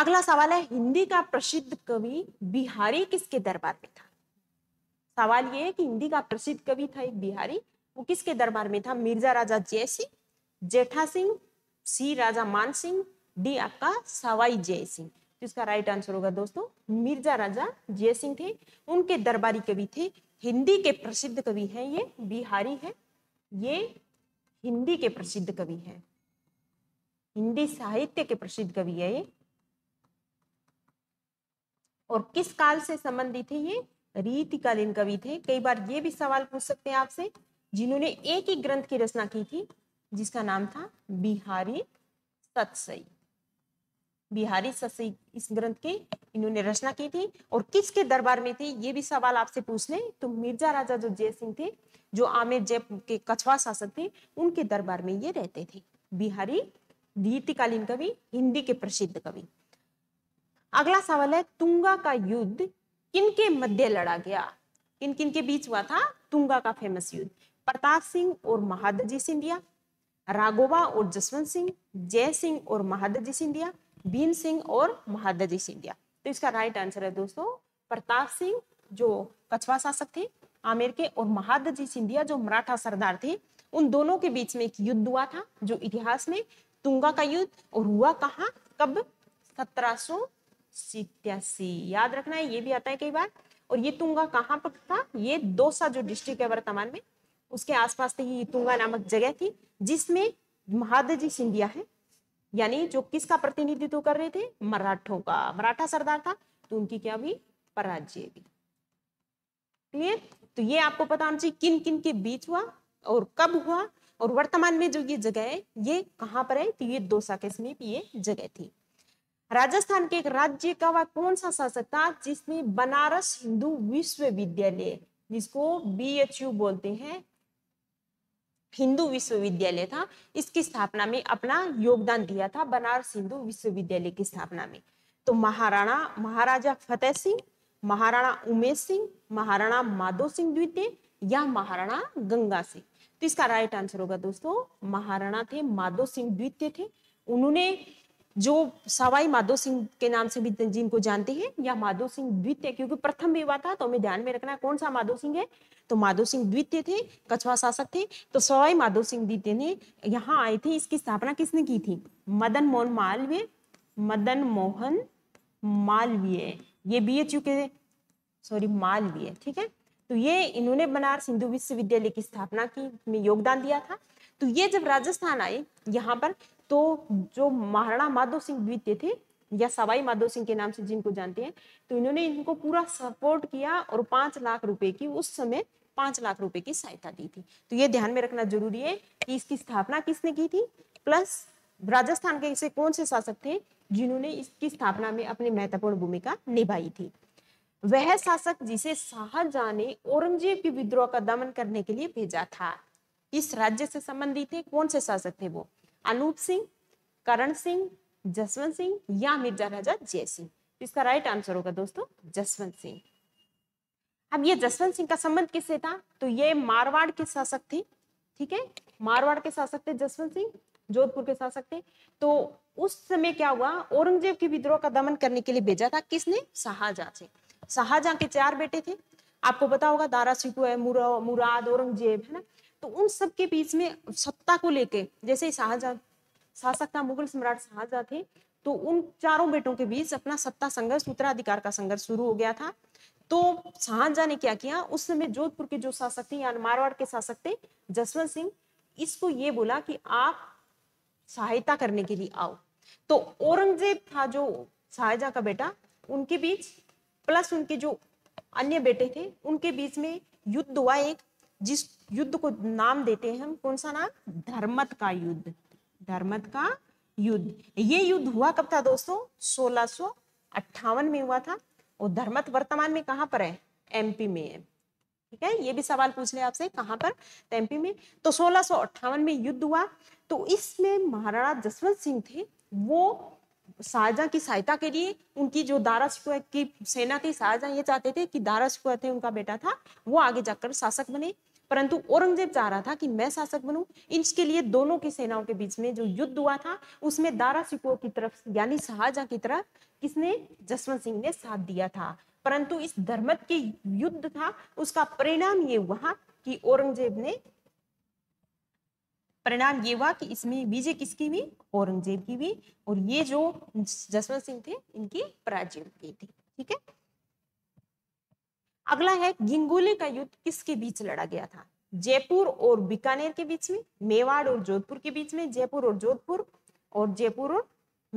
अगला सवाल है हिंदी का प्रसिद्ध कवि बिहारी किसके दरबार में था सवाल यह है कि हिंदी का प्रसिद्ध कवि था एक बिहारी वो किसके दरबार में था मिर्जा राजा जय सिंह जेठा सिंह सी राजा मान सिंह डी आपका सवाई जय सिंह जिसका राइट आंसर होगा दोस्तों मिर्जा राजा जय सिंह थे उनके दरबारी कवि थे हिंदी के प्रसिद्ध कवि हैं ये बिहारी हैं ये हिंदी के प्रसिद्ध कवि हैं हिंदी साहित्य के प्रसिद्ध कवि है ये और किस काल से संबंधित है ये रीतिकालीन कवि थे कई बार ये भी सवाल पूछ सकते हैं आपसे जिन्होंने एक ही ग्रंथ की रचना की थी जिसका नाम था बिहारी सतसई बिहारी ससी इस ग्रंथ की इन्होंने रचना की थी और किसके दरबार में थी ये भी सवाल आपसे पूछ लें तो मिर्जा राजा जो जय सिंह थे जो आमिर जयपुर के कछवा शासक थे उनके दरबार में ये रहते थे बिहारी दीतिकालीन कवि हिंदी के प्रसिद्ध कवि अगला सवाल है तुंगा का युद्ध किनके मध्य लड़ा गया किन किन के बीच हुआ था तुंगा का फेमस युद्ध प्रताप सिंह और महादजी सिंधिया राघोबा और जसवंत सिंह जय सिंह और महादजी सिंधिया भीम सिंह और महादजी सिंधिया तो इसका राइट आंसर है दोस्तों प्रताप सिंह जो कछवा शासक थे आमेर के और महादजी सिंधिया जो मराठा सरदार थे उन दोनों के बीच में एक युद्ध हुआ था जो इतिहास में तुंगा का युद्ध और हुआ कहा कब सत्रह याद रखना है ये भी आता है कई बार और ये तुंगा कहाँ पर था ये दोसा जो डिस्ट्रिक्ट है वर्तमान में उसके आसपास थी ये तुंगा नामक जगह थी जिसमें महादजी सिंधिया है यानी जो किसका प्रतिनिधित्व कर रहे थे मराठों का मराठा सरदार था तो उनकी क्या हुई पराजय भी क्लियर तो ये आपको पता होना चाहिए किन किन के बीच हुआ और कब हुआ और वर्तमान में जो ये जगह है ये कहाँ पर है तो ये दो के समीप ये जगह थी राजस्थान के एक राज्य का वह कौन सा शासक था जिसने बनारस हिंदू विश्वविद्यालय जिसको बी बोलते हैं हिंदू विश्वविद्यालय था इसकी स्थापना में अपना योगदान दिया था बनारस हिंदू विश्वविद्यालय की स्थापना में तो महाराणा महाराजा फतेह सिंह महाराणा उमेश सिंह महाराणा माधो सिंह द्वितीय या महाराणा गंगा सिंह तो इसका राइट आंसर होगा दोस्तों महाराणा थे माधो सिंह द्वितीय थे उन्होंने जो सवाई माधो सिंह के नाम से भी तंजीम को जानते हैं या माधो सिंह द्वितीय क्योंकि प्रथम विवाह था तो हमें ध्यान में रखना है कौन सा माधो सिंह है तो माधो सिंह द्वितीय थे कछवा शासक थे तो सवाई माधो सिंह द्वितीय ने यहाँ आए थे इसकी स्थापना किसने की थी मदन मोहन मालवीय मदन मोहन मालवीय ये बी एच यू के सॉरी मालवीय ठीक है तो ये इन्होंने बनारस हिंदू विश्वविद्यालय की स्थापना की में योगदान दिया था तो ये जब राजस्थान आए यहाँ पर तो जो महाराणा माधव सिंह द्वितीय थे या सवाई माधव सिंह के नाम से जिनको जानते हैं तो इन्होंने इनको पूरा सपोर्ट किया और पांच लाख रुपए की उस समय पांच लाख रुपए की सहायता दी थी तो ये ध्यान में रखना जरूरी है कि इसकी स्थापना किसने की थी प्लस राजस्थान के इसे कौन से शासक थे जिन्होंने इसकी स्थापना में अपनी महत्वपूर्ण भूमिका निभाई थी वह शासक जिसे शाहजहां ने औरंगजेब के विद्रोह का दमन करने के लिए भेजा था इस राज्य से संबंधित थे कौन से शासक थे वो अनूप सिंह करण सिंह जसवंत सिंह या मिर्जा राजा जय सिंह इसका राइट आंसर होगा दोस्तों जसवंत सिंह अब ये जसवंत सिंह का संबंध किससे था तो ये मारवाड़ के शासक थे ठीक है मारवाड़ के शासक थे जसवंत सिंह जोधपुर के शासक थे तो उस समय क्या हुआ औरंगजेब के विद्रोह का दमन करने के लिए भेजा था किसने शाहजहां से शाहजहां के चार बेटे थे आपको पता होगा दारा सिटू है मुरा, मुराद औरंगजेब है ना तो उन सब के बीच में सत्ता को लेके जैसे शाहजहां शासक था मुगल सम्राट शाहजहां थे तो उन चारों बेटों के बीच अपना सत्ता संघर्ष उत्तराधिकार का संघर्ष शुरू हो गया था तो शाहजहां ने क्या किया उस समय जोधपुर के जो शासक थे यानी मारवाड़ के शासक थे जसवंत सिंह इसको ये बोला कि आप सहायता करने के लिए आओ तो औरंगजेब था जो शाहजहां का बेटा उनके बीच प्लस उनके जो अन्य बेटे थे उनके बीच में युद्ध हुआ एक जिस युद्ध को नाम देते हैं हम कौन सा नाम धर्मत का युद्ध धर्मत का युद्ध ये युद्ध हुआ कब था दोस्तों सोलह अट्ठावन में हुआ था और धर्मत वर्तमान में कहां पर है एमपी में है ठीक है ये भी सवाल पूछ ले आपसे कहां पर एमपी तो में तो सोलह में युद्ध हुआ तो इसमें महाराणा जसवंत सिंह थे वो शाहजहां की सहायता के लिए उनकी जो दारा शिकोह की सेना थी शाहजहां ये चाहते थे कि दारा शिकोह थे उनका बेटा था वो आगे जाकर शासक बने परंतु औरंगजेब चाह रहा था कि मैं शासक बनू इसके लिए दोनों की सेनाओं के बीच में जो युद्ध हुआ था उसमें दारा सिको की तरफ यानी शाहजहां की तरफ किसने जसवंत सिंह ने साथ दिया था परंतु इस धर्मत के युद्ध था उसका परिणाम ये हुआ कि औरंगजेब ने परिणाम ये हुआ कि इसमें विजय किसकी हुई औरंगजेब की भी और ये जो जसवंत सिंह थे इनकी पराजय हुई थी ठीक है अगला है गिंगोली का युद्ध किसके बीच लड़ा गया था जयपुर और बीकानेर के बीच में मेवाड़ और जोधपुर के बीच में जयपुर और जोधपुर और जयपुर और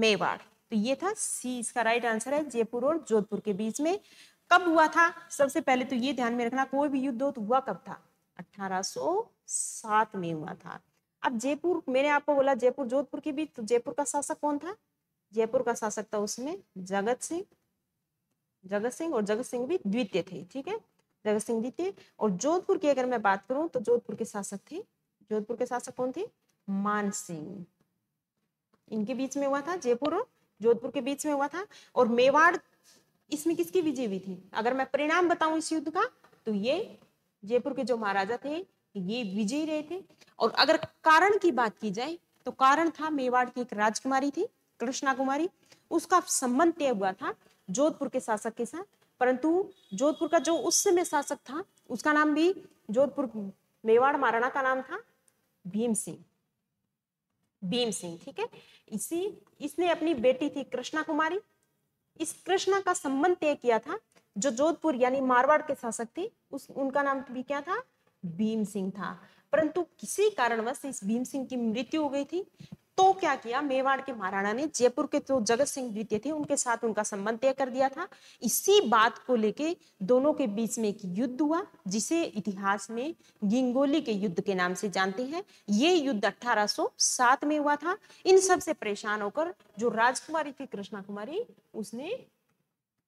मेवाड़ तो ये था सी इसका राइट आंसर है जयपुर और जोधपुर के बीच में कब हुआ था सबसे पहले तो ये ध्यान में रखना कोई भी युद्ध हो तो हुआ कब था 1807 में हुआ था अब जयपुर मैंने आपको बोला जयपुर जोधपुर के बीच तो जयपुर का शासक कौन था जयपुर का शासक था उसमें जगत सिंह जगत सिंह और जगत सिंह भी द्वितीय थे ठीक है जगत सिंह द्वितीय और जोधपुर की अगर मैं बात करूं तो जोधपुर के शासक थे जोधपुर के शासक कौन थे मान सिंह इनके बीच में हुआ था जयपुर और जोधपुर के बीच में हुआ था और मेवाड़ इसमें किसकी विजय हुई थी अगर मैं परिणाम बताऊं इस युद्ध का तो ये जयपुर के जो महाराजा थे ये विजयी रहे थे और अगर कारण की बात की जाए तो कारण था मेवाड़ की एक राजकुमारी थी कृष्णा कुमारी उसका संबंध तय हुआ था जोधपुर के शासक के साथ परंतु जोधपुर का जो उस समय शासक था उसका नाम भी जोधपुर मेवाड़ महाराणा का नाम था भीम सिंह भीम सिंह ठीक है इसी इसने अपनी बेटी थी कृष्णा कुमारी इस कृष्णा का संबंध तय किया था जो जोधपुर यानी मारवाड़ के शासक थे उस उनका नाम भी क्या था भीम सिंह था परंतु किसी कारणवश इस भीम सिंह की मृत्यु हो गई थी तो क्या किया मेवाड़ के महाराणा ने जयपुर के जो तो जगत सिंह द्वितीय थे उनके साथ उनका संबंध तय कर दिया था इसी बात को लेके दोनों के बीच में एक युद्ध हुआ जिसे इतिहास में गिंगोली के युद्ध के नाम से जानते हैं ये युद्ध 1807 में हुआ था इन सब से परेशान होकर जो राजकुमारी थी कृष्णा कुमारी उसने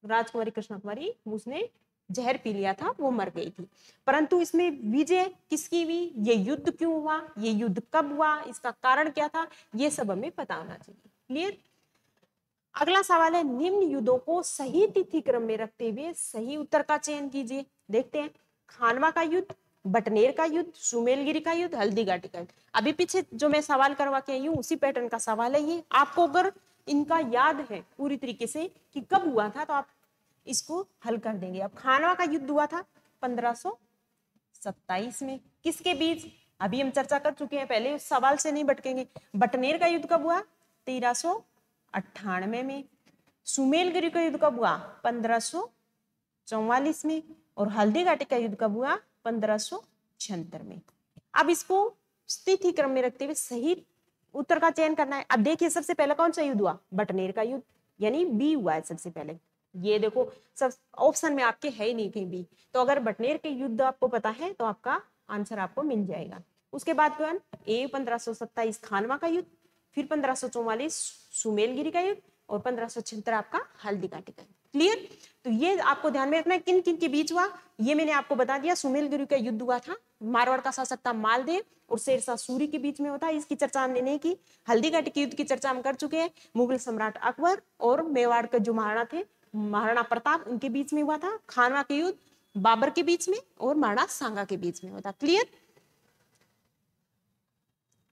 राजकुमारी कृष्णा कुमारी उसने जहर पी लिया था वो मर गई थी परंतु इसमें विजय किसकी हुई ये युद्ध क्यों हुआ ये युद्ध कब हुआ इसका कारण क्या था ये सब हमें पता होना चाहिए क्लियर अगला सवाल है निम्न युद्धों को सही तिथि क्रम में रखते हुए सही उत्तर का चयन कीजिए देखते हैं खानवा का युद्ध बटनेर का युद्ध सुमेलगिरी का युद्ध हल्दीघाटी का युद्ध अभी पीछे जो मैं सवाल करवा के आई हूँ उसी पैटर्न का सवाल है ये आपको अगर इनका याद है पूरी तरीके से कि कब हुआ था तो आप इसको हल कर देंगे अब खानवा का युद्ध हुआ था पंद्रह में किसके बीच अभी हम चर्चा कर चुके हैं पहले उस सवाल से नहीं भटकेंगे बटनेर का युद्ध कब हुआ तेरह सो में सुमेलगिरी का युद्ध कब हुआ पंद्रह सो चौवालीस में और हल्दी घाटी का युद्ध कब हुआ पंद्रह सो छिहत्तर में अब इसको स्थिति क्रम में रखते हुए सही उत्तर का चयन करना है अब देखिए सबसे पहले कौन सा युद्ध हुआ बटनेर का युद्ध यानी बी हुआ है सबसे पहले ये देखो सब ऑप्शन में आपके है ही नहीं कहीं भी तो अगर बटनेर के युद्ध आपको पता है तो आपका आंसर आपको मिल जाएगा उसके बाद कौन ए पंद्रह खानवा का युद्ध फिर पंद्रह चौवालीस सुमेलगिरी का युद्ध और पंद्रह आपका हल्दी का टिका क्लियर तो ये आपको ध्यान में रखना है किन किन के बीच हुआ ये मैंने आपको बता दिया सुमेलगिरी का युद्ध हुआ था मारवाड़ का शासक था मालदेव और शेरशाह सूरी के बीच में होता है इसकी चर्चा हमने नहीं की हल्दी घाटी के युद्ध की चर्चा हम कर चुके हैं मुगल सम्राट अकबर और मेवाड़ के जो महाराणा थे महाराणा प्रताप उनके बीच में हुआ था खानवा के युद्ध बाबर के बीच में और महाराणा सांगा के बीच में हुआ था क्लियर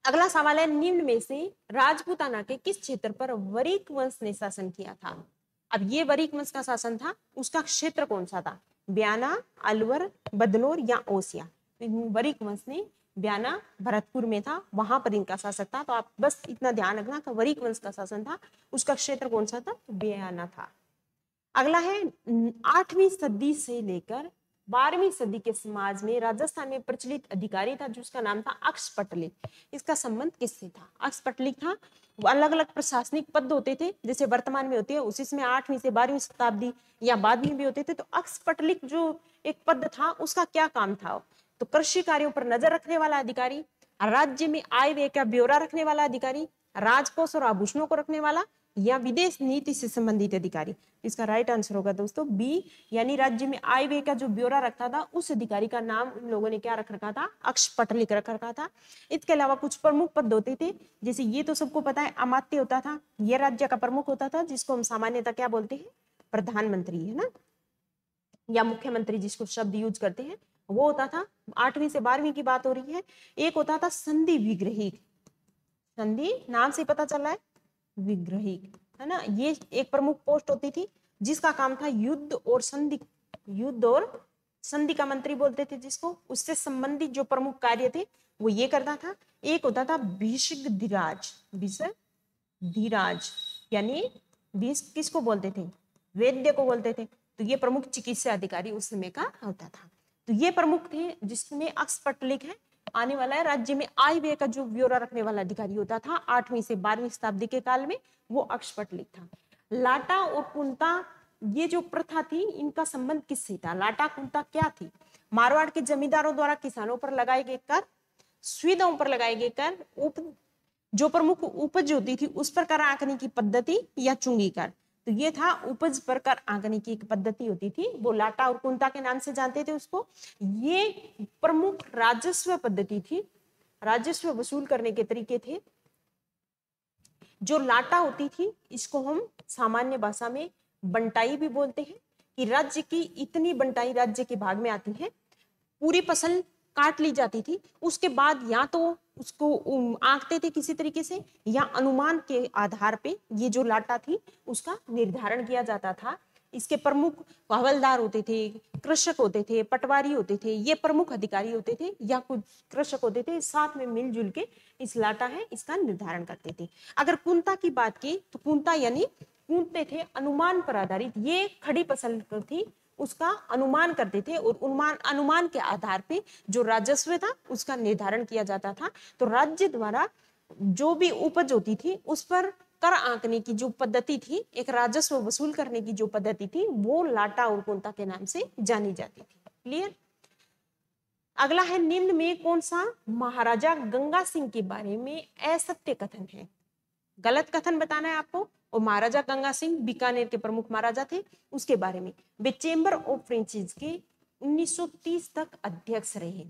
अगला सवाल है निम्न में से राजपूताना के किस क्षेत्र पर वरिक वंश ने शासन किया था अब ये वरिक वंश का शासन था उसका क्षेत्र कौन सा था ब्याना अलवर बदनोर या ओसिया तो वरिक वंश ने ब्याना भरतपुर में था वहां पर इनका शासन था तो आप बस इतना ध्यान रखना वरिक वंश का शासन था उसका क्षेत्र कौन सा था ब्याना था अगला है आठवीं सदी से लेकर बारहवीं सदी के समाज में राजस्थान में प्रचलित अधिकारी था जिसका नाम था अक्ष पटलिक इसका संबंध किससे था अक्ष पटलिक था अलग अलग प्रशासनिक पद होते थे जैसे वर्तमान में होते हैं उसी में आठवीं से बारहवीं शताब्दी या बाद में भी होते थे तो अक्ष पटलिक जो एक पद था उसका क्या काम था तो कृषि कार्यों पर नजर रखने वाला अधिकारी राज्य में आय व्यय का ब्यौरा रखने वाला अधिकारी राजकोष और आभूषणों को रखने वाला या विदेश नीति से संबंधित अधिकारी इसका राइट आंसर होगा दोस्तों बी यानी राज्य में आय वे का जो ब्यौरा रखता था उस अधिकारी का नाम उन लोगों ने क्या रख रखा था अक्ष पट लिख रख रखा था इसके अलावा कुछ प्रमुख पद होते थे जैसे ये तो सबको पता है अमात्य होता था यह राज्य का प्रमुख होता था जिसको हम सामान्यतः क्या बोलते हैं प्रधानमंत्री है ना या मुख्यमंत्री जिसको शब्द यूज करते हैं वो होता था आठवीं से बारहवीं की बात हो रही है एक होता था संधि विग्रही संधि नाम से पता चल रहा है विग्रही है ना ये एक प्रमुख पोस्ट होती थी जिसका काम था युद्ध और संधि युद्ध और संधि का मंत्री बोलते थे जिसको उससे संबंधित जो प्रमुख कार्य थे वो ये करता था एक होता था भीषक धीराज भीषक धीराज यानी भीष्म किसको बोलते थे वैद्य को बोलते थे तो ये प्रमुख चिकित्सा अधिकारी उस समय का होता था तो ये प्रमुख थे जिसमें अक्सपटलिक है आने वाला है राज्य में आय व्यय का जो ब्यौरा रखने वाला अधिकारी होता था आठवीं से बारहवीं शताब्दी के काल में वो अक्षपट लिख था लाटा और कुंता ये जो प्रथा थी इनका संबंध किससे था लाटा कुंता क्या थी मारवाड़ के जमींदारों द्वारा किसानों पर लगाए गए कर सुविधाओं पर लगाए गए कर उप जो प्रमुख उपज होती थी उस पर कर आंकने की पद्धति या चुंगी कर तो ये था उपज पर कर आंकने की एक पद्धति होती थी वो लाटा और कुंता के नाम से जानते थे उसको ये प्रमुख राजस्व पद्धति थी राजस्व वसूल करने के तरीके थे जो लाटा होती थी इसको हम सामान्य भाषा में बंटाई भी बोलते हैं कि राज्य की इतनी बंटाई राज्य के भाग में आती है पूरी फसल काट ली जाती थी उसके बाद या तो उसको आंकते थे किसी तरीके से या अनुमान के आधार पे ये जो लाटा थी उसका निर्धारण किया जाता था इसके प्रमुख हवलदार होते थे कृषक होते थे पटवारी होते थे ये प्रमुख अधिकारी होते थे या कुछ कृषक होते थे साथ में मिलजुल के इस लाटा है इसका निर्धारण करते थे अगर कुंता की बात की तो कुंता यानी कूदते थे अनुमान पर आधारित ये खड़ी फसल थी उसका अनुमान करते थे और अनुमान अनुमान के आधार पे जो राजस्व था उसका निर्धारण किया जाता था तो राज्य द्वारा जो भी उपज होती थी उस पर कर आंकने की जो पद्धति थी एक राजस्व वसूल करने की जो पद्धति थी वो लाटा और कोंता के नाम से जानी जाती थी क्लियर अगला है निम्न में कौन सा महाराजा गंगा सिंह के बारे में असत्य कथन है गलत कथन बताना है आपको और महाराजा गंगा सिंह बीकानेर के प्रमुख महाराजा थे उसके बारे में वे चेंबर ऑफ फ्रेंचीज के 1930 तक अध्यक्ष रहे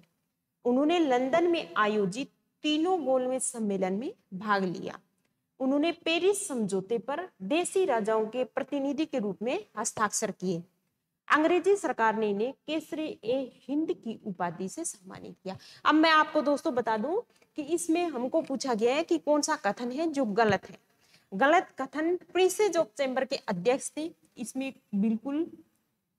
उन्होंने लंदन में आयोजित तीनों गोलमेज सम्मेलन में भाग लिया उन्होंने पेरिस समझौते पर देसी राजाओं के प्रतिनिधि के रूप में हस्ताक्षर किए अंग्रेजी सरकार ने इन्हें केसरे ए हिंद की उपाधि से सम्मानित किया अब मैं आपको दोस्तों बता दूं कि इसमें हमको पूछा गया है कि कौन सा कथन है जो गलत है गलत कथन प्रिंसेज ऑफ चैम्बर के अध्यक्ष थे इसमें बिल्कुल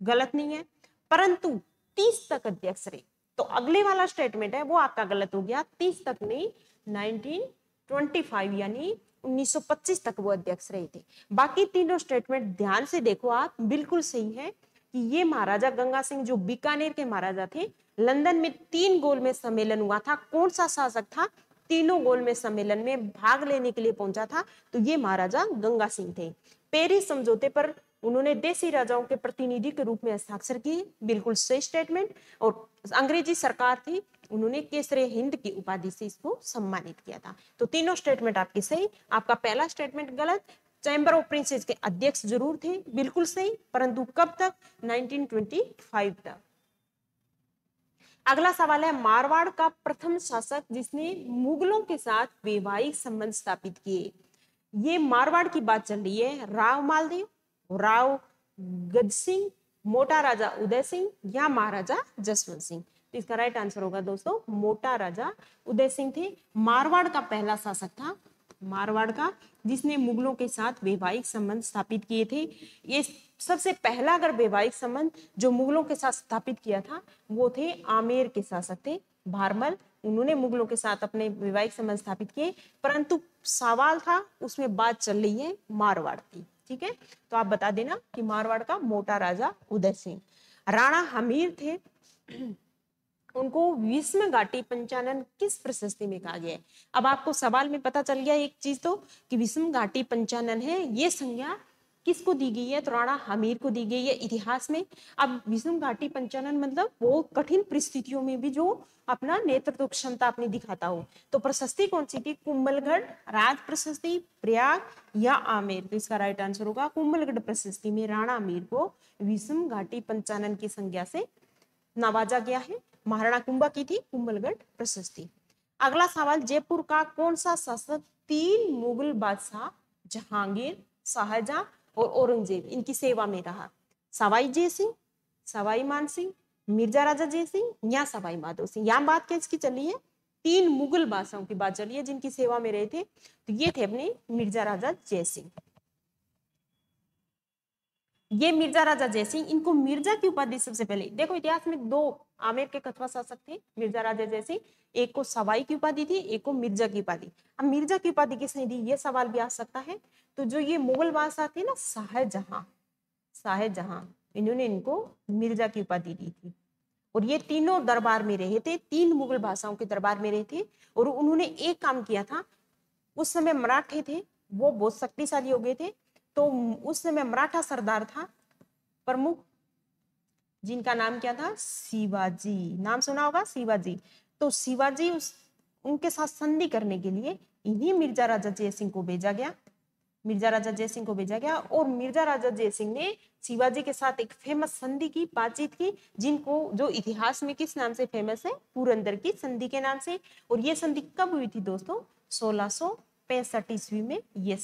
गलत नहीं है परंतु तीस तक अध्यक्ष रहे तो अगले वाला स्टेटमेंट है वो आपका गलत हो गया तीस तक नहीं नाइनटीन ट्वेंटी फाइव यानी 1925 तक वो अध्यक्ष रहे थे बाकी तीनों स्टेटमेंट ध्यान से देखो आप बिल्कुल सही है कि ये महाराजा गंगा सिंह जो बीकानेर के महाराजा थे लंदन में तीन गोल में सम्मेलन हुआ था कौन सा शासक था तीनों गोल में सम्मेलन में भाग लेने के लिए पहुंचा था तो ये महाराजा गंगा सिंह थे पेरिस समझौते पर उन्होंने देसी राजाओं के प्रतिनिधि के रूप में हस्ताक्षर किए बिल्कुल सही स्टेटमेंट और अंग्रेजी सरकार थी उन्होंने केसरे हिंद की उपाधि से इसको सम्मानित किया था तो तीनों स्टेटमेंट आपके सही आपका पहला स्टेटमेंट गलत चैम्बर ऑफ प्रिंसेस के अध्यक्ष जरूर थे बिल्कुल सही परंतु कब तक 1925 तक अगला सवाल है मारवाड़ का प्रथम शासक जिसने मुगलों के साथ वैवाहिक संबंध स्थापित किए ये मारवाड़ की बात चल रही है राव मालदेव राव गज सिंह मोटा राजा उदय सिंह या महाराजा जसवंत सिंह तो इसका राइट आंसर होगा दोस्तों मोटा राजा उदय सिंह थे मारवाड़ का पहला शासक था मारवाड़ का जिसने मुगलों के साथ वैवाहिक संबंध स्थापित किए थे ये सबसे पहला अगर वैवाहिक संबंध जो मुगलों के साथ स्थापित किया था वो थे आमेर के शासक थे भारमल उन्होंने मुगलों के साथ अपने वैवाहिक संबंध स्थापित किए परंतु सवाल था उसमें बात चल रही है मारवाड़ की ठीक है तो आप बता देना कि मारवाड़ का मोटा राजा उदय सिंह राणा हमीर थे उनको विस्म घाटी पंचानन किस प्रशस्ति में कहा गया है अब आपको सवाल में पता चल गया एक चीज तो कि विषम घाटी पंचानन है ये संज्ञा किसको दी गई है तो राणा हमीर को दी गई है इतिहास में अब विषम घाटी पंचानन मतलब वो कठिन परिस्थितियों में भी जो अपना नेतृत्व क्षमता अपनी दिखाता हो तो प्रशस्ति कौन सी थी कुंभलगढ़ राज प्रशस्ति प्रयाग या आमेर तो इसका राइट आंसर होगा कुंभलगढ़ प्रशस्ति में राणा आमिर को विषम घाटी पंचानन की संज्ञा से नवाजा गया है महाराणा कुंभा की थी कुंभलगढ़ प्रशस्ति अगला सवाल जयपुर का कौन सा शासक तीन मुगल बादशाह जहांगीर शाहजहां और औरंगजेब इनकी सेवा में रहा सवाई जय सिंह सवाई मान सिंह मिर्जा राजा जय सिंह या सवाई माधव सिंह यहाँ बात क्या इसकी चली है तीन मुगल बादशाहों की बात चली है जिनकी सेवा में रहे थे तो ये थे अपने मिर्जा राजा जय सिंह ये मिर्जा राजा जय सिंह इनको मिर्जा की उपाधि सबसे पहले देखो इतिहास में दो आमिर के कथवा शासक थे मिर्जा राजा जैसी एक को सवाई की उपाधि थी एक को मिर्जा की उपाधि अब मिर्जा की उपाधि किसने दी ये सवाल भी आ सकता है तो जो ये मुगल बादशाह थे ना शाहजहां शाहजहां इन्होंने इनको मिर्जा की उपाधि दी थी और ये तीनों दरबार में रहे थे तीन मुगल बादशाहों के दरबार में रहे थे और उन्होंने एक काम किया था उस समय मराठे थे वो बहुत शक्तिशाली हो गए थे तो उस समय मराठा सरदार था प्रमुख जिनका नाम क्या था शिवाजी नाम सुना होगा शिवाजी तो शिवाजी उस उनके साथ संधि करने के लिए इन्हीं मिर्जा राजा जयसिंह को भेजा गया मिर्जा राजा जयसिंह को भेजा गया और मिर्जा राजा जय सिंह ने शिवाजी के साथ एक फेमस संधि की बातचीत की जिनको जो इतिहास में किस नाम से फेमस है पुरंदर की संधि के नाम से और ये संधि कब हुई थी दोस्तों सोलह ईस्वी में ये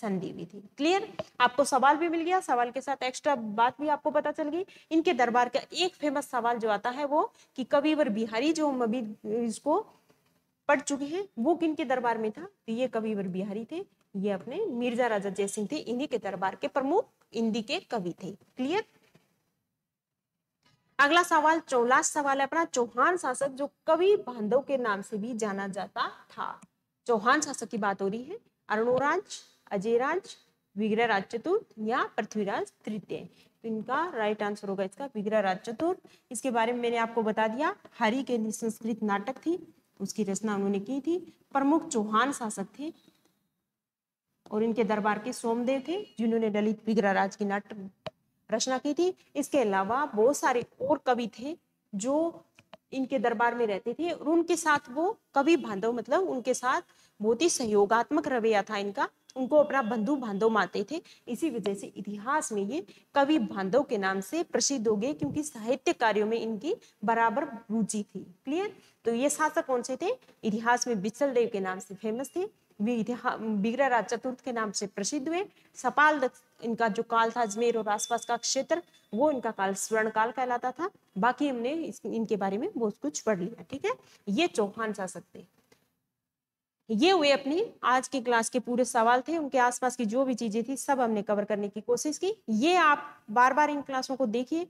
संधि विधि क्लियर आपको सवाल भी मिल गया सवाल के साथ एक्स्ट्रा बात भी आपको पता चल गई इनके दरबार का एक फेमस सवाल जो आता है वो कि कविवर बिहारी जो हम अभी इसको पढ़ चुके हैं वो किन के दरबार में था तो ये कविवर बिहारी थे ये अपने मिर्जा राजा जयसिंह थे इन्हीं के दरबार के प्रमुख हिंदी के कवि थे क्लियर अगला सवाल चौलास सवाल है अपना चौहान शासक जो कवि बांधव के नाम से भी जाना जाता था चौहान शासक की बात हो रही है अरुणोराज अजयराज विग्रहराज चतुर्थ या पृथ्वीराज तृतीय तो इनका राइट आंसर होगा इसका विग्रहराज चतुर्थ इसके बारे में मैंने आपको बता दिया हरि के संस्कृत नाटक थी तो उसकी रचना उन्होंने की थी प्रमुख चौहान शासक थे और इनके दरबार के सोमदेव थे जिन्होंने ललित विग्रहराज की नाटक रचना की थी इसके अलावा बहुत सारे और कवि थे जो इनके दरबार में रहते थे और उनके साथ वो कवि बांधव मतलब उनके साथ बहुत ही सहयोगात्मक रवैया था इनका उनको अपना बंधु बांधव मानते थे इसी वजह से इतिहास में ये कवि बांधव के नाम से प्रसिद्ध हो गए क्योंकि साहित्य कार्यों में इनकी बराबर रुचि थी क्लियर तो ये शासक कौन से थे इतिहास में बिचल देव के नाम से फेमस थे बिगराराज चतुर्थ के नाम से प्रसिद्ध हुए सपाल इनका जो काल था अजमेर और आसपास का क्षेत्र वो इनका काल स्वर्ण काल कहलाता था बाकी हमने इनके बारे में बहुत कुछ पढ़ लिया ठीक है ये चौहान शासक थे ये हुए अपनी आज की क्लास के पूरे सवाल थे उनके आसपास की जो भी चीजें थी सब हमने कवर करने की कोशिश की ये आप बार बार इन क्लासों को देखिए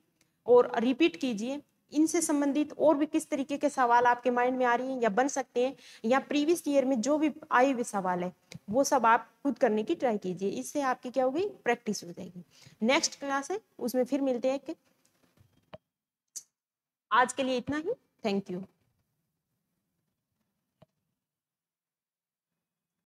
और रिपीट कीजिए इनसे संबंधित और भी किस तरीके के सवाल आपके माइंड में आ रही हैं या बन सकते हैं या प्रीवियस ईयर में जो भी आए हुए सवाल है वो सब आप खुद करने की ट्राई कीजिए इससे आपकी क्या होगी प्रैक्टिस हो जाएगी नेक्स्ट क्लास है उसमें फिर मिलते हैं आज के लिए इतना ही थैंक यू